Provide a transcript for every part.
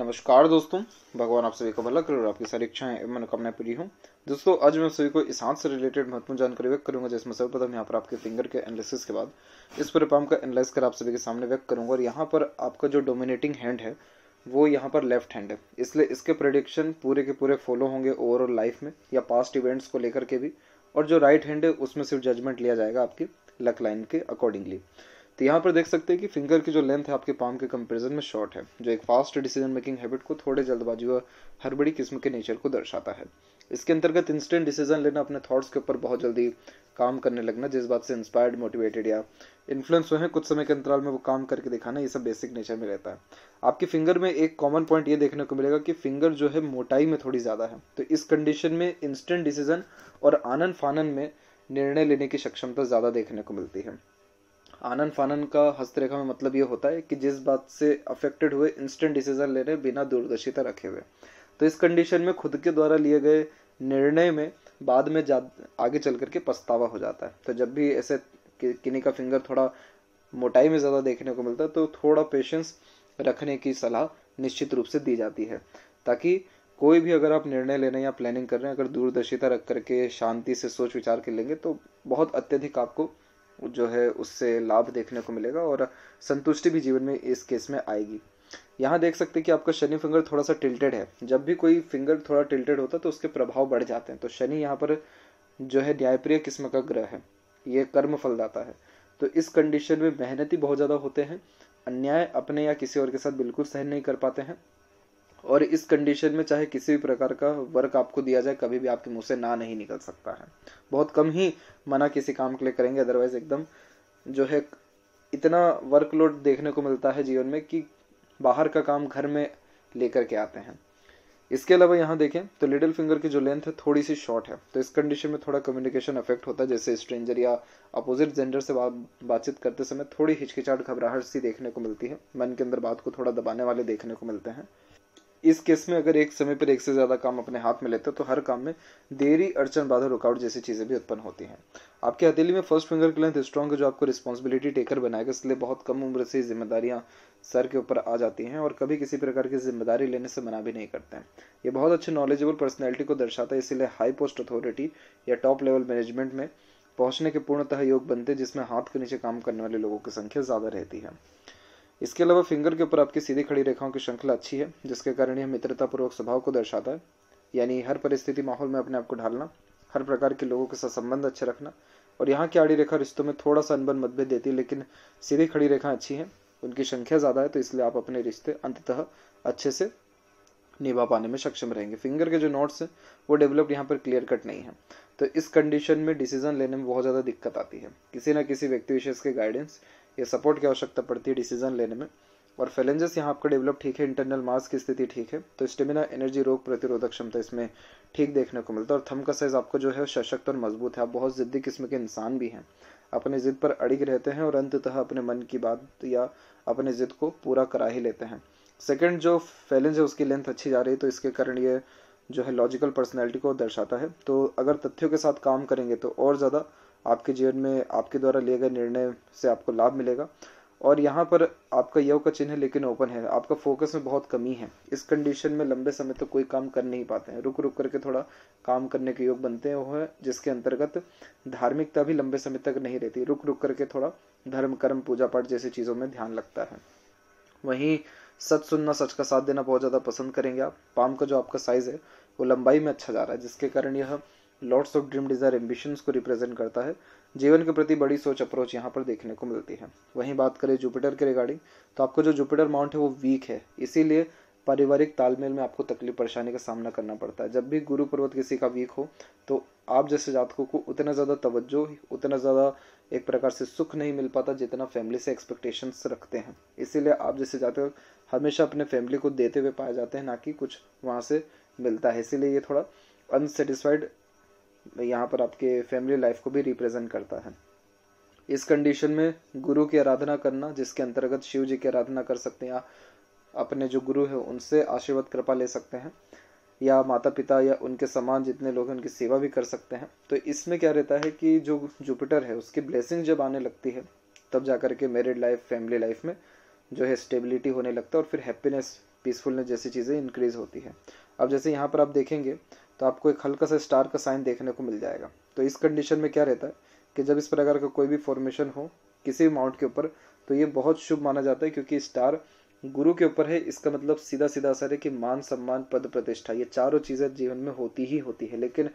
नमस्कार दोस्तों भगवान आप सभी का भला करो और आपकी सारी इच्छाएं एवं मनोकामनाएं पूरी हूँ दोस्तों आज मैं सभी को इस हाथ से रिलेटेड महत्वपूर्ण जानकारी व्यक्त करूंगा जिसमें सर्वप्रथम यहाँ पर आपके फिंगर के एनालिसिस के बाद इस पर परिपाम का एनालिस कर आप सभी के सामने व्यक्त करूंगा और यहाँ पर आपका जो डोमिनेटिंग हैंड है वो यहाँ पर लेफ्ट हैंड है इसलिए इसके प्रडिक्शन पूरे के पूरे फॉलो होंगे ओवरऑल लाइफ में या पास्ट इवेंट्स को लेकर के भी और जो राइट हैंड है उसमें सिर्फ जजमेंट लिया जाएगा आपकी लक लाइन के अकॉर्डिंगली तो यहाँ पर देख सकते हैं कि फिंगर की जो लेंथ है आपके पाम के कंपेरिजन में शॉर्ट है जो एक फास्ट डिसीजन मेकिंग हैबिट को थोड़े जल्दबाजी व बड़ी किस्म के नेचर को दर्शाता है इसके अंतर्गत इंस्टेंट डिसीजन लेना अपने थॉट्स के ऊपर बहुत जल्दी काम करने लगना जिस बात से इंस्पायर्ड मोटिवेटेड या इन्फ्लुएंस हुए हैं कुछ समय के अंतराल में वो काम करके दिखाना ये सब बेसिक नेचर में रहता है आपकी फिंगर में एक कॉमन पॉइंट ये देखने को मिलेगा कि फिंगर जो है मोटाई में थोड़ी ज़्यादा है तो इस कंडीशन में इंस्टेंट डिसीजन और आनंद फानन में निर्णय लेने की सक्षमता ज़्यादा देखने को मिलती है आनंद फानन का हस्तरेखा में मतलब ये होता है कि जिस बात से अफेक्टेड हुए इंस्टेंट डिसीजन ले रहे बिना दूरदर्शिता रखे हुए तो इस कंडीशन में खुद के द्वारा लिए गए निर्णय में बाद में जा आगे चल करके पछतावा हो जाता है तो जब भी ऐसे किन्नी का फिंगर थोड़ा मोटाई में ज़्यादा देखने को मिलता है तो थोड़ा पेशेंस रखने की सलाह निश्चित रूप से दी जाती है ताकि कोई भी अगर आप निर्णय लेने या प्लानिंग कर रहे हैं अगर दूरदर्शिता रख करके शांति से सोच विचार के लेंगे तो बहुत अत्यधिक आपको जो है उससे लाभ देखने को मिलेगा और संतुष्टि भी जीवन में इस केस में आएगी यहाँ देख सकते हैं कि आपका शनि फिंगर थोड़ा सा टिल्टेड है जब भी कोई फिंगर थोड़ा टिल्टेड होता है तो उसके प्रभाव बढ़ जाते हैं तो शनि यहाँ पर जो है न्यायप्रिय किस्म का ग्रह है ये कर्म फलदाता है तो इस कंडीशन में मेहनती बहुत ज़्यादा होते हैं अन्याय अपने या किसी और के साथ बिल्कुल सहन नहीं कर पाते हैं और इस कंडीशन में चाहे किसी भी प्रकार का वर्क आपको दिया जाए कभी भी आपके मुंह से ना नहीं निकल सकता है बहुत कम ही मना किसी काम के लिए करेंगे अदरवाइज एकदम जो है इतना वर्कलोड देखने को मिलता है जीवन में कि बाहर का काम घर में लेकर के आते हैं इसके अलावा यहाँ देखें तो लिटिल फिंगर की जो लेंथ है थोड़ी सी शॉर्ट है तो इस कंडीशन में थोड़ा कम्युनिकेशन अफेक्ट होता है जैसे स्ट्रेंजर या अपोजिट जेंडर से बात बातचीत करते समय थोड़ी हिचकिचाहट घबराहट सी देखने को मिलती है मन के अंदर बात को थोड़ा दबाने वाले देखने को मिलते हैं इस केस में अगर एक समय पर एक से ज़्यादा काम अपने हाथ में लेते हैं तो हर काम में देरी अड़चन बाधा रुकावट जैसी चीज़ें भी उत्पन्न होती हैं आपकी हथेली में फर्स्ट फिंगर की लेंथ स्ट्रॉन्ग है जो आपको रिस्पॉन्सिबिलिटी टेकर बनाएगा इसलिए बहुत कम उम्र से जिम्मेदारियां सर के ऊपर आ जाती हैं और कभी किसी प्रकार की जिम्मेदारी लेने से मना भी नहीं करते हैं ये बहुत अच्छे नॉलेजेबल पर्सनैलिटी को दर्शाता है इसीलिए हाई पोस्ट अथॉरिटी या टॉप लेवल मैनेजमेंट में पहुंचने के पूर्णतः योग बनते हैं जिसमें हाथ के नीचे काम करने वाले लोगों की संख्या ज़्यादा रहती है इसके अलावा फिंगर के ऊपर आपकी सीधी खड़ी रेखाओं की श्रृंखला अच्छी है जिसके कारण यह मित्रतापूर्वक स्वभाव को दर्शाता है यानी हर परिस्थिति माहौल में अपने आप को ढालना हर प्रकार के लोगों के साथ संबंध अच्छे रखना और यहाँ की आड़ी रेखा रिश्तों में थोड़ा सा अनबन मतभेद देती है लेकिन सीधी खड़ी रेखा अच्छी है उनकी संख्या ज़्यादा है तो इसलिए आप अपने रिश्ते अंततः अच्छे से निभा पाने में सक्षम रहेंगे फिंगर के जो नोट्स हैं वो डेवलप्ड यहाँ पर क्लियर कट नहीं है तो इस कंडीशन में डिसीजन लेने में बहुत ज़्यादा दिक्कत आती है किसी ना किसी व्यक्ति विशेष के गाइडेंस ये सपोर्ट की आवश्यकता पड़ती है डिसीजन लेने में और फेलेंजेस यहाँ आपका डेवलप ठीक है इंटरनल मास की स्थिति ठीक है तो स्टेमिना एनर्जी रोग प्रतिरोधक क्षमता इसमें ठीक देखने को मिलता है और थम का साइज आपका जो है सशक्त और मजबूत है आप बहुत ज़िद्दी किस्म के इंसान भी हैं अपने ज़िद पर अड़िग रहते हैं और अंततः अपने मन की बात या अपने ज़िद को पूरा करा ही लेते हैं सेकेंड जो फैलेंज है उसकी लेंथ अच्छी जा रही है तो इसके कारण ये जो है लॉजिकल पर्सनैलिटी को दर्शाता है तो अगर तथ्यों के साथ काम करेंगे तो और ज़्यादा आपके जीवन में आपके द्वारा लिए गए निर्णय से आपको लाभ मिलेगा और यहाँ पर आपका योग का चिन्ह लेकिन ओपन है आपका फोकस में बहुत कमी है इस कंडीशन में लंबे समय तक तो कोई काम कर नहीं पाते हैं रुक रुक करके थोड़ा काम करने के योग बनते हैं जिसके अंतर्गत धार्मिकता भी लंबे समय तक नहीं रहती रुक रुक करके थोड़ा धर्म कर्म पूजा पाठ जैसी चीज़ों में ध्यान लगता है वहीं सच सुनना सच का साथ देना बहुत ज़्यादा पसंद करेंगे आप पाम का जो आपका साइज़ है वो लंबाई में अच्छा जा रहा है जिसके कारण यह lords of dream desire ambitions को रिप्रेजेंट करता है जीवन के प्रति बड़ी सोच अप्रोच यहाँ पर देखने को मिलती है वहीं बात करें जुपिटर के रिगार्डिंग तो आपको जो जुपिटर माउंट है वो वीक है इसीलिए पारिवारिक तालमेल में आपको तकलीफ परेशानी का सामना करना पड़ता है जब भी गुरु पर्वत किसी का वीक हो तो आप जैसे जातकों को उतना ज़्यादा तवज्जो उतना ज़्यादा एक प्रकार से सुख नहीं मिल पाता जितना फैमिली से एक्सपेक्टेशंस रखते हैं इसीलिए आप जैसे जातक हमेशा अपने फैमिली को देते हुए पाए जाते हैं ना कि कुछ वहाँ से मिलता है इसीलिए ये थोड़ा अनसेटिस्फाइड यहाँ पर आपके फैमिली लाइफ को भी रिप्रेजेंट करता है इस कंडीशन में गुरु की आराधना करना जिसके अंतर्गत शिव जी की आराधना कर सकते हैं या अपने जो गुरु है उनसे आशीर्वाद कृपा ले सकते हैं या माता पिता या उनके समान जितने लोग हैं उनकी सेवा भी कर सकते हैं तो इसमें क्या रहता है कि जो जुपिटर है उसकी ब्लेसिंग जब आने लगती है तब जा करके के मेरिड लाइफ फैमिली लाइफ में जो है स्टेबिलिटी होने लगता है और फिर हैप्पीनेस पीसफुलनेस जैसी चीज़ें इंक्रीज होती है अब जैसे यहाँ पर आप देखेंगे तो आपको एक हल्का सा स्टार का साइन देखने को मिल जाएगा तो इस कंडीशन में क्या रहता है कि जब इस प्रकार का कोई भी फॉर्मेशन हो किसी भी माउंट के ऊपर तो ये बहुत शुभ माना जाता है क्योंकि स्टार गुरु के ऊपर है इसका मतलब सीधा सीधा असर है कि मान सम्मान पद प्रतिष्ठा ये चारों चीज़ें जीवन में होती ही होती है लेकिन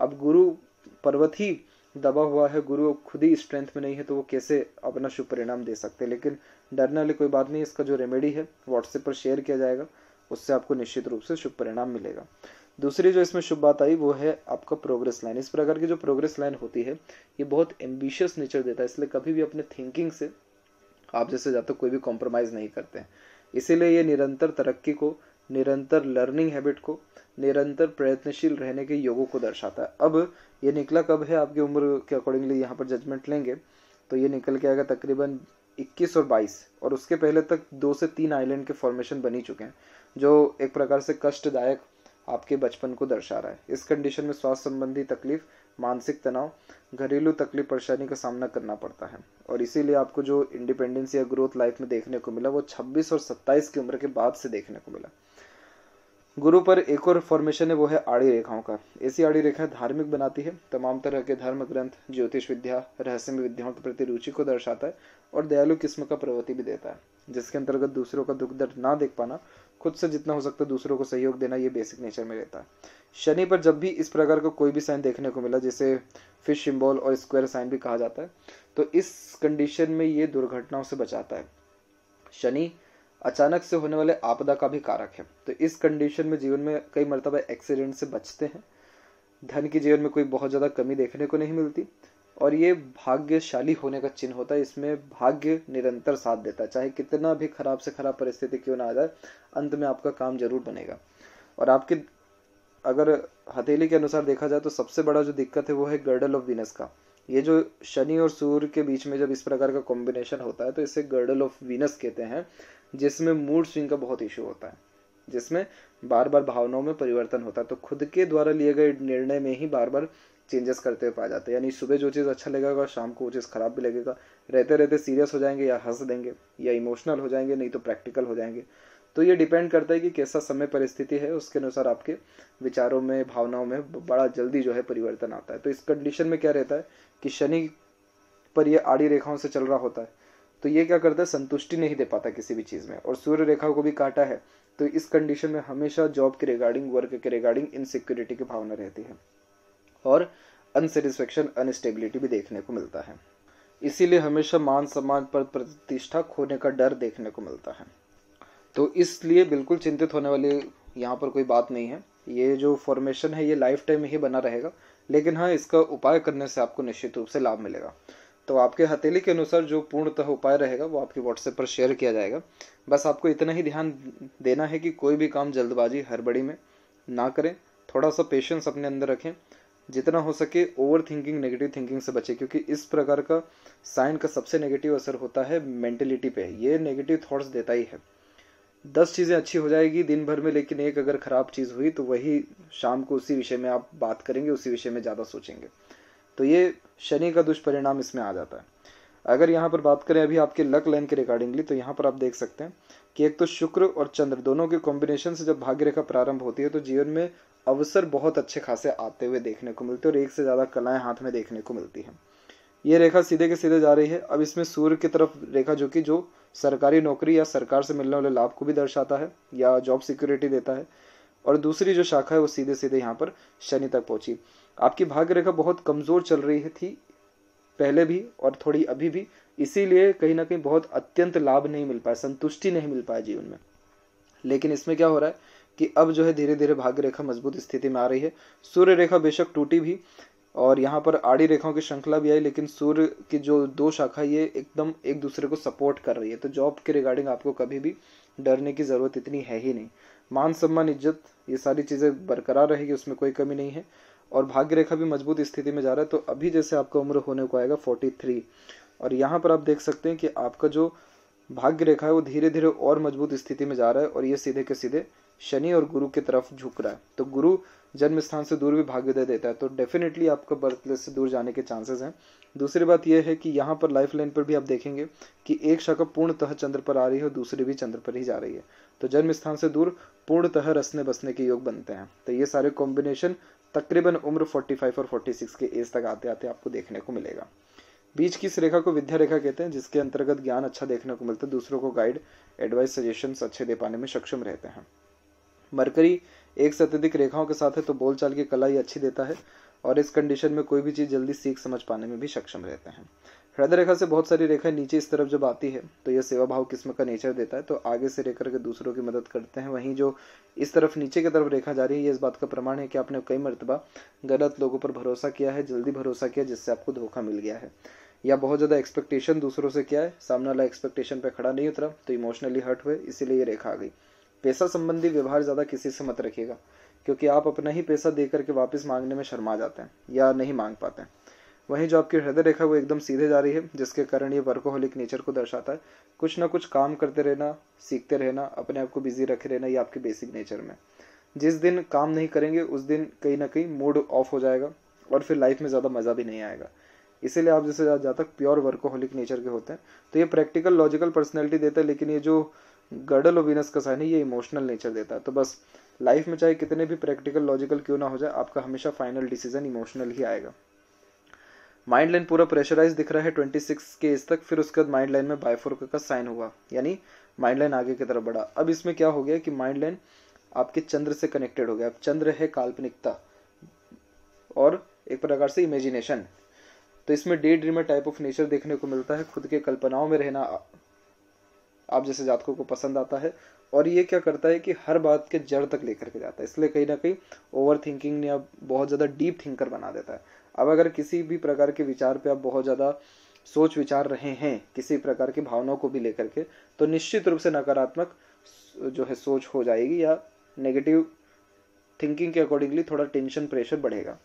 अब गुरु पर्वत ही दबा हुआ है गुरु खुद ही स्ट्रेंथ में नहीं है तो वो कैसे अपना शुभ परिणाम दे सकते हैं लेकिन डरने वाली कोई बात नहीं इसका जो रेमेडी है व्हाट्सएप पर शेयर किया जाएगा उससे आपको निश्चित रूप से शुभ परिणाम मिलेगा दूसरी जो इसमें शुभ बात आई वो है आपका प्रोग्रेस लाइन इस प्रकार की जो प्रोग्रेस लाइन होती है ये बहुत एम्बिशियस नेचर देता है इसलिए कभी भी अपने थिंकिंग से आप जैसे जाते तो कोई भी कॉम्प्रोमाइज़ नहीं करते हैं इसीलिए ये निरंतर तरक्की को निरंतर लर्निंग हैबिट को निरंतर प्रयत्नशील रहने के योगों को दर्शाता है अब ये निकला कब है आपकी उम्र के अकॉर्डिंगली यहाँ पर जजमेंट लेंगे तो ये निकल के आएगा तकरीबन 21 और 22 और उसके पहले तक दो से तीन आइलैंड के फॉर्मेशन बनी चुके हैं जो एक प्रकार से कष्टदायक आपके बचपन को दर्शा रहा है इस कंडीशन में स्वास्थ्य संबंधी तकलीफ मानसिक तनाव घरेलू तकलीफ परेशानी का सामना करना पड़ता है और इसीलिए आपको जो इंडिपेंडेंस या ग्रोथ लाइफ में देखने को मिला वो 26 और 27 की उम्र के बाद से देखने को मिला गुरु पर एक और फॉर्मेशन है वो है आड़ी रेखाओं का ऐसी आड़ी रेखा धार्मिक बनाती है तमाम तरह के धर्म ग्रंथ ज्योतिष विद्या रहस्यमय विद्याओं के प्रति रुचि को दर्शाता है और दयालु किस्म का प्रवृत्ति भी देता है जिसके अंतर्गत दूसरों का दुख दर्द ना देख पाना खुद से जितना हो सकता है दूसरों को सहयोग देना ये बेसिक नेचर में रहता है शनि पर जब भी इस प्रकार का को कोई भी साइन देखने को मिला जिसे फिश सिम्बॉल और स्क्वायर साइन भी कहा जाता है तो इस कंडीशन में ये दुर्घटनाओं से बचाता है शनि अचानक से होने वाले आपदा का भी कारक है तो इस कंडीशन में जीवन में कई मरतबा एक्सीडेंट से बचते हैं धन की जीवन में कोई बहुत ज़्यादा कमी देखने को नहीं मिलती और ये भाग्यशाली होने का चिन्ह होता है इसमें भाग्य निरंतर साथ देता है चाहे कितना भी खराब से खराब परिस्थिति क्यों ना आ जाए अंत में आपका काम जरूर बनेगा और आपके अगर हथेली के अनुसार देखा जाए तो सबसे बड़ा जो दिक्कत है वो है गर्डल ऑफ वीनस का ये जो शनि और सूर्य के बीच में जब इस प्रकार का कॉम्बिनेशन होता है तो इसे गर्डल ऑफ वीनस कहते हैं जिसमें मूड स्विंग का बहुत इशू होता है जिसमें बार बार भावनाओं में परिवर्तन होता है तो खुद के द्वारा लिए गए निर्णय में ही बार बार चेंजेस करते हुए पाए जाते हैं यानी सुबह जो चीज़ अच्छा लगेगा और शाम को वो चीज़ ख़राब भी लगेगा रहते रहते सीरियस हो जाएंगे या हंस देंगे या इमोशनल हो जाएंगे नहीं तो प्रैक्टिकल हो जाएंगे तो ये डिपेंड करता है कि कैसा समय परिस्थिति है उसके अनुसार आपके विचारों में भावनाओं में बड़ा जल्दी जो है परिवर्तन आता है तो इस कंडीशन में क्या रहता है कि शनि पर यह आड़ी रेखाओं से चल रहा होता है तो ये क्या करता है संतुष्टि नहीं दे पाता किसी भी चीज़ में और सूर्य रेखा को भी काटा है तो इस कंडीशन में हमेशा जॉब के रिगार्डिंग वर्क के रिगार्डिंग इनसिक्योरिटी की भावना रहती है और अनसेटिस्फेक्शन अनस्टेबिलिटी भी देखने को मिलता है इसीलिए हमेशा मान सम्मान पर प्रतिष्ठा खोने का डर देखने को मिलता है तो इसलिए बिल्कुल चिंतित होने वाली यहाँ पर कोई बात नहीं है ये जो फॉर्मेशन है ये लाइफ टाइम ही बना रहेगा लेकिन हाँ इसका उपाय करने से आपको निश्चित रूप से लाभ मिलेगा तो आपके हथेली के अनुसार जो पूर्णतः उपाय रहेगा वो आपके व्हाट्सएप पर शेयर किया जाएगा बस आपको इतना ही ध्यान देना है कि कोई भी काम जल्दबाजी हड़बड़ी में ना करें थोड़ा सा पेशेंस अपने अंदर रखें जितना हो सके ओवर थिंकिंग नेगेटिव थिंकिंग से बचें क्योंकि इस प्रकार का साइन का सबसे नेगेटिव असर होता है मेंटेलिटी पे ये नेगेटिव थॉट्स देता ही है दस चीज़ें अच्छी हो जाएगी दिन भर में लेकिन एक अगर ख़राब चीज़ हुई तो वही शाम को उसी विषय में आप बात करेंगे उसी विषय में ज़्यादा सोचेंगे तो ये शनि का दुष्परिणाम इसमें आ जाता है अगर यहाँ पर बात करें अभी आपके लक लाइन के रिकॉर्डिंगली तो यहाँ पर आप देख सकते हैं कि एक तो शुक्र और चंद्र दोनों के कॉम्बिनेशन से जब भाग्य रेखा प्रारंभ होती है तो जीवन में अवसर बहुत अच्छे खासे आते हुए देखने को मिलते हैं और एक से ज़्यादा कलाएं हाथ में देखने को मिलती हैं ये रेखा सीधे के सीधे जा रही है अब इसमें सूर्य की तरफ रेखा जो कि जो सरकारी नौकरी या सरकार से मिलने वाले लाभ को भी दर्शाता है या जॉब सिक्योरिटी देता है और दूसरी जो शाखा है वो सीधे सीधे यहाँ पर शनि तक पहुँची आपकी भाग्य रेखा बहुत कमज़ोर चल रही है थी पहले भी और थोड़ी अभी भी इसीलिए कहीं ना कहीं बहुत अत्यंत लाभ नहीं मिल पाया संतुष्टि नहीं मिल पाया जीवन में लेकिन इसमें क्या हो रहा है कि अब जो है धीरे धीरे भाग्य रेखा मजबूत स्थिति में आ रही है सूर्य रेखा बेशक टूटी भी और यहाँ पर आड़ी रेखाओं की श्रृंखला भी आई लेकिन सूर्य की जो दो शाखा ये एकदम एक दूसरे को सपोर्ट कर रही है तो जॉब के रिगार्डिंग आपको कभी भी डरने की ज़रूरत इतनी है ही नहीं मान सम्मान इज्जत ये सारी चीज़ें बरकरार रहेगी उसमें कोई कमी नहीं है और भाग्य रेखा भी मजबूत स्थिति में जा रहा है तो अभी जैसे आपका उम्र होने को आएगा फोर्टी थ्री और यहाँ पर आप देख सकते हैं कि आपका जो भाग्य रेखा है वो धीरे धीरे और मजबूत स्थिति में जा रहा है और ये सीधे के सीधे शनि और गुरु की तरफ झुक रहा है तो गुरु जन्म स्थान से दूर भी दे देता है तो डेफिनेटली आपका बर्थ प्लेस से दूर जाने के चांसेस हैं दूसरी बात यह है कि यहाँ पर लाइफ लाइन पर भी आप देखेंगे कि एक शाखा पूर्णतः चंद्र पर आ रही है और दूसरी भी चंद्र पर ही जा रही है तो जन्म स्थान से दूर पूर्णतः रसने बसने के योग बनते हैं तो ये सारे कॉम्बिनेशन तकरीबन उम्र 45 और 46 के एज तक आते आते आपको देखने को मिलेगा बीच की इस रेखा को विद्या रेखा कहते हैं जिसके अंतर्गत ज्ञान अच्छा देखने को मिलता है दूसरों को गाइड एडवाइस सजेशन अच्छे दे पाने में सक्षम रहते हैं मरकरी एक से अत्यधिक रेखाओं के साथ है तो बोलचाल की कला ही अच्छी देता है और इस कंडीशन में कोई भी चीज़ जल्दी सीख समझ पाने में भी सक्षम रहते हैं हृदय रेखा से बहुत सारी रेखाएं नीचे इस तरफ जब आती है तो यह सेवा भाव किस्म का नेचर देता है तो आगे से लेकर के दूसरों की मदद करते हैं वहीं जो इस तरफ नीचे की तरफ रेखा जा रही है ये इस बात का प्रमाण है कि आपने कई मरतबा गलत लोगों पर भरोसा किया है जल्दी भरोसा किया जिससे आपको धोखा मिल गया है या बहुत ज़्यादा एक्सपेक्टेशन दूसरों से किया है सामने वाला एक्सपेक्टेशन पर खड़ा नहीं उतरा तो इमोशनली हर्ट हुए इसीलिए ये रेखा आ गई पैसा संबंधी व्यवहार ज़्यादा किसी से मत रखिएगा क्योंकि आप अपना ही पैसा दे करके वापस मांगने में शर्मा जाते हैं या नहीं मांग पाते हैं वहीं जो आपकी हृदय रेखा वो एकदम सीधे जा रही है जिसके कारण ये वर्कोहोलिक नेचर को दर्शाता है कुछ ना कुछ काम करते रहना सीखते रहना अपने आप को बिजी रखे रहना ये आपके बेसिक नेचर में जिस दिन काम नहीं करेंगे उस दिन कहीं ना कहीं मूड ऑफ हो जाएगा और फिर लाइफ में ज़्यादा मज़ा भी नहीं आएगा इसीलिए आप जैसे जहाँ तक प्योर वर्कोहोलिक नेचर के होते हैं तो ये प्रैक्टिकल लॉजिकल पर्सनैलिटी देता है लेकिन ये जो गर्डल और का साइन है ये इमोशनल नेचर देता है तो बस लाइफ में चाहे कितने भी प्रैक्टिकल लॉजिकल क्यों ना हो जाए आपका हमेशा फाइनल डिसीजन इमोशनल ही आएगा माइंड लाइन पूरा प्रेशराइज दिख रहा है ट्वेंटी सिक्स के इस तक फिर उसके बाद माइंड लाइन में बायफोर्क का साइन हुआ यानी माइंड लाइन आगे की तरफ बढ़ा अब इसमें क्या हो गया कि माइंड लाइन आपके चंद्र से कनेक्टेड हो गया अब चंद्र है काल्पनिकता और एक प्रकार से इमेजिनेशन तो इसमें day dreamer type of nature देखने को मिलता है खुद के कल्पनाओं में रहना आप जैसे जातकों को पसंद आता है और ये क्या करता है कि हर बात के जड़ तक लेकर के जाता है इसलिए कहीं ना कहीं ओवर थिंकिंग ने अब बहुत ज़्यादा डीप थिंकर बना देता है अब अगर किसी भी प्रकार के विचार पे आप बहुत ज़्यादा सोच विचार रहे हैं किसी प्रकार की भावनाओं को भी लेकर के तो निश्चित रूप से नकारात्मक जो है सोच हो जाएगी या नेगेटिव थिंकिंग के अकॉर्डिंगली थोड़ा टेंशन प्रेशर बढ़ेगा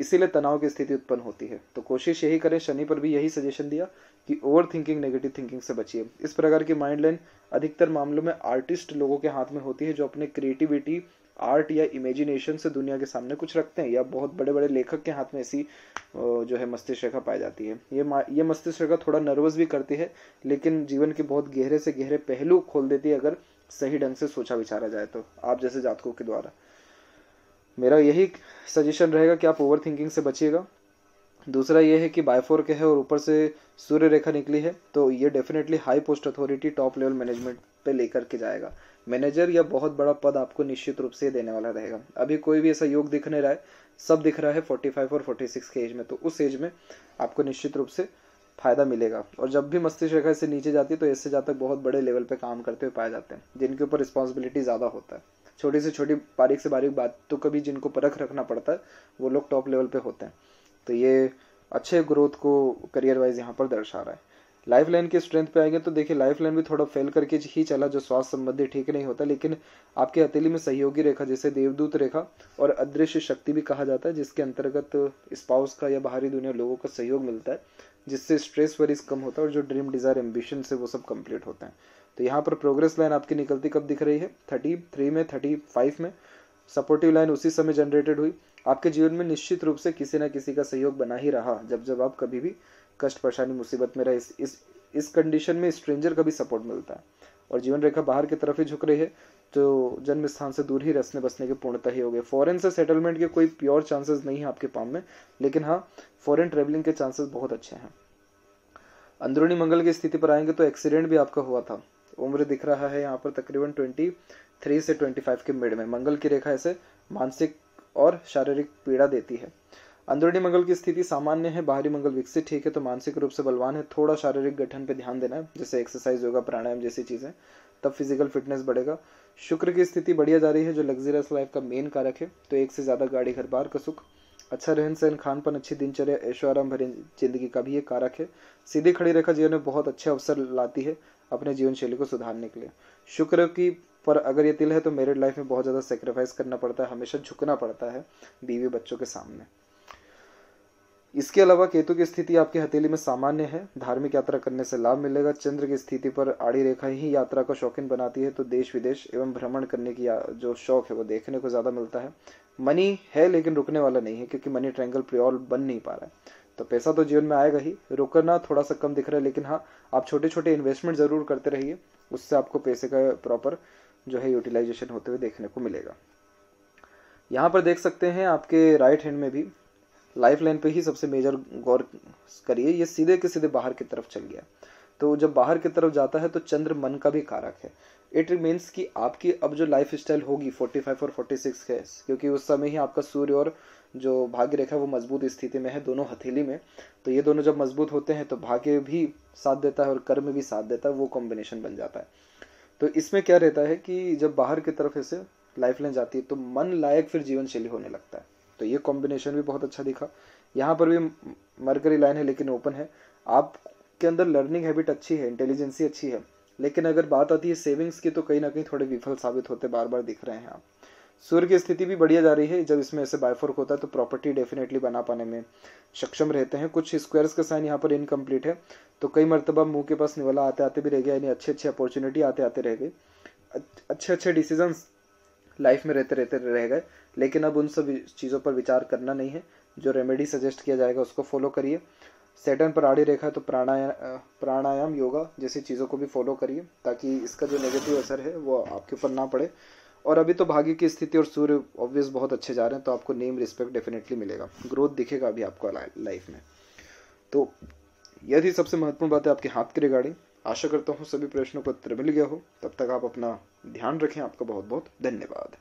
इसीलिए तनाव की स्थिति उत्पन्न होती है तो कोशिश यही करें शनि पर भी यही सजेशन दिया कि ओवर थिंकिंग नेगेटिव थिंकिंग से बचिए इस प्रकार की माइंड लाइन अधिकतर मामलों में आर्टिस्ट लोगों के हाथ में होती है जो अपने क्रिएटिविटी आर्ट या इमेजिनेशन से दुनिया के सामने कुछ रखते हैं या बहुत बड़े बड़े लेखक के हाथ में ऐसी जो है मस्तिष्क रेखा पाई जाती है ये ये मस्तिष्क रेखा थोड़ा नर्वस भी करती है लेकिन जीवन के बहुत गहरे से गहरे पहलू खोल देती है अगर सही ढंग से सोचा विचारा जाए तो आप जैसे जातकों के द्वारा मेरा यही सजेशन रहेगा कि आप ओवर थिंकिंग से बचिएगा दूसरा ये है कि बायफोर के है और ऊपर से सूर्य रेखा निकली है तो ये definitely high post authority top level management पे लेकर के जाएगा मैनेजर या बहुत बड़ा पद आपको निश्चित रूप से देने वाला रहेगा अभी कोई भी ऐसा योग दिख नहीं रहा है सब दिख रहा है 45 और 46 के एज में तो उस एज में आपको निश्चित रूप से फायदा मिलेगा और जब भी मस्तिष्क रेखा से नीचे जाती है तो इससे ज़्यादा बहुत बड़े लेवल पे काम करते हुए पाए जाते हैं जिनके ऊपर रिस्पॉन्सिबिलिटी ज़्यादा होता है छोटी से छोटी बारीक से बारीक बात तो कभी जिनको परख रखना पड़ता है वो लोग टॉप लेवल पे होते हैं तो ये अच्छे ग्रोथ को करियर वाइज यहाँ पर दर्शा रहा है लाइफ लाइन के स्ट्रेंथ पे आएंगे तो देखिए लाइफ लाइन भी थोड़ा फेल करके ही चला जो स्वास्थ्य संबंधी ठीक नहीं होता लेकिन आपके हथेली में सहयोगी रेखा जैसे देवदूत रेखा और अदृश्य शक्ति भी कहा जाता है जिसके अंतर्गत स्पाउस का या बाहरी दुनिया लोगों का सहयोग मिलता है जिससे स्ट्रेस वरीज कम होता है और जो ड्रीम डिज़ायर एम्बिशन से वो सब कंप्लीट होते हैं तो यहाँ पर प्रोग्रेस लाइन आपकी निकलती कब दिख रही है थर्टी थ्री में थर्टी फाइव में सपोर्टिव लाइन उसी समय जनरेटेड हुई आपके जीवन में निश्चित रूप से किसी ना किसी का सहयोग बना ही रहा जब जब आप कभी भी कष्ट परेशानी मुसीबत में रहे इस इस, कंडीशन में स्ट्रेंजर का भी सपोर्ट मिलता है और जीवन रेखा बाहर की तरफ ही झुक रही है तो जन्म स्थान से दूर ही रसने बसने के पूर्णता ही हो गए फॉरेन से सेटलमेंट के कोई प्योर चांसेस नहीं है आपके पाम में लेकिन हाँ फॉरेन ट्रेवलिंग के चांसेस बहुत अच्छे हैं अंदरूनी मंगल की स्थिति पर आएंगे तो एक्सीडेंट भी आपका हुआ था उम्र दिख रहा है यहाँ पर तकरीबन ट्वेंटी थ्री से ट्वेंटी फाइव के मिड में मंगल की रेखा ऐसे मानसिक और शारीरिक पीड़ा देती है अंदरूनी मंगल की स्थिति सामान्य है बाहरी मंगल विकसित ठीक है तो मानसिक रूप से बलवान है थोड़ा शारीरिक गठन पे ध्यान देना है जैसे एक्सरसाइज होगा प्राणायाम जैसी चीज़ें तब फिजिकल फिटनेस बढ़ेगा शुक्र की स्थिति बढ़िया जा रही है जो लग्जरियस लाइफ का मेन कारक है तो एक से ज़्यादा गाड़ी घर बार का सुख अच्छा रहन सहन खान पान अच्छी दिनचर्या ऐशो आराम भरी जिंदगी का भी एक कारक है सीधी खड़ी रेखा जीवन में बहुत अच्छे अवसर लाती है अपने जीवन शैली को सुधारने के लिए शुक्र की पर अगर ये तिल है तो मेरिड लाइफ में बहुत ज़्यादा सेक्रीफाइस करना पड़ता है हमेशा झुकना पड़ता है बीवी बच्चों के सामने इसके अलावा केतु की स्थिति आपकी हथेली में सामान्य है धार्मिक यात्रा करने से लाभ मिलेगा चंद्र की स्थिति पर आड़ी रेखा ही यात्रा का शौकीन बनाती है तो देश विदेश एवं भ्रमण करने की जो शौक है वो देखने को ज़्यादा मिलता है मनी है लेकिन रुकने वाला नहीं है क्योंकि मनी ट्रैंगल प्रियॉल बन नहीं पा रहा है तो पैसा तो जीवन में आएगा ही रुकना थोड़ा सा कम दिख रहा है लेकिन हाँ आप छोटे छोटे इन्वेस्टमेंट ज़रूर करते रहिए उससे आपको पैसे का प्रॉपर जो है यूटिलाइजेशन होते हुए देखने को मिलेगा यहाँ पर देख सकते हैं आपके राइट हैंड में भी लाइफ लाइन पे ही सबसे मेजर गौर करिए ये सीधे के सीधे बाहर की तरफ चल गया तो जब बाहर की तरफ जाता है तो चंद्र मन का भी कारक है इट मीन्स कि आपकी अब जो लाइफ स्टाइल होगी 45 और 46 के क्योंकि उस समय ही आपका सूर्य और जो भाग्य रेखा वो मजबूत स्थिति में है दोनों हथेली में तो ये दोनों जब मजबूत होते हैं तो भाग्य भी साथ देता है और कर्म भी साथ देता है वो कॉम्बिनेशन बन जाता है तो इसमें क्या रहता है कि जब बाहर की तरफ ऐसे लाइफ लाइन जाती है तो मन लायक फिर जीवन शैली होने लगता है तो ये कॉम्बिनेशन भी बहुत अच्छा दिखा यहाँ पर भी मरकरी लाइन है लेकिन ओपन है आपके अंदर लर्निंग हैबिट अच्छी है इंटेलिजेंसी अच्छी है लेकिन अगर बात आती है सेविंग्स की तो कहीं ना कहीं थोड़े विफल साबित होते बार बार दिख रहे हैं आप सूर्य की स्थिति भी बढ़िया जा रही है जब इसमें ऐसे बायफोर्क होता है तो प्रॉपर्टी डेफिनेटली बना पाने में सक्षम रहते हैं कुछ स्क्वायर्स का साइन यहाँ पर इनकम्प्लीट है तो कई मरतबा मुंह के पास निवला आते आते भी रह गया यानी अच्छे अच्छे अपॉर्चुनिटी आते आते रह गए अच्छे अच्छे डिसीजंस लाइफ में रहते रहते रह गए लेकिन अब उन सब चीज़ों पर विचार करना नहीं है जो रेमेडी सजेस्ट किया जाएगा उसको फॉलो करिए सेटन पर आड़ी रेखा है तो प्राणायाम प्राणायाम योगा जैसी चीज़ों को भी फॉलो करिए ताकि इसका जो नेगेटिव असर है वो आपके ऊपर ना पड़े और अभी तो भाग्य की स्थिति और सूर्य ऑब्वियस बहुत अच्छे जा रहे हैं तो आपको नेम रिस्पेक्ट डेफिनेटली मिलेगा ग्रोथ दिखेगा अभी आपको लाइफ में तो यदि सबसे महत्वपूर्ण बात है आपके हाथ की रिगार्डिंग आशा करता हूँ सभी प्रश्नों का उत्तर मिल गया हो तब तक आप अपना ध्यान रखें आपका बहुत बहुत धन्यवाद